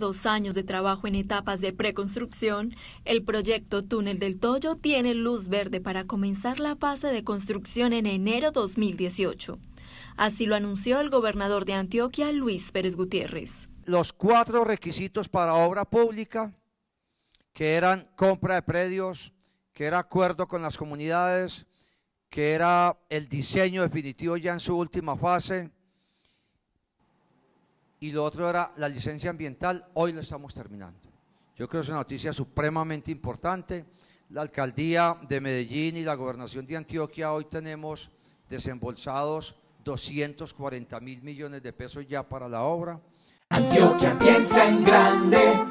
dos años de trabajo en etapas de preconstrucción, el proyecto Túnel del Toyo tiene luz verde para comenzar la fase de construcción en enero 2018. Así lo anunció el gobernador de Antioquia, Luis Pérez Gutiérrez. Los cuatro requisitos para obra pública, que eran compra de predios, que era acuerdo con las comunidades, que era el diseño definitivo ya en su última fase, y lo otro era la licencia ambiental, hoy lo estamos terminando. Yo creo que es una noticia supremamente importante. La alcaldía de Medellín y la gobernación de Antioquia hoy tenemos desembolsados 240 mil millones de pesos ya para la obra. Antioquia piensa en grande.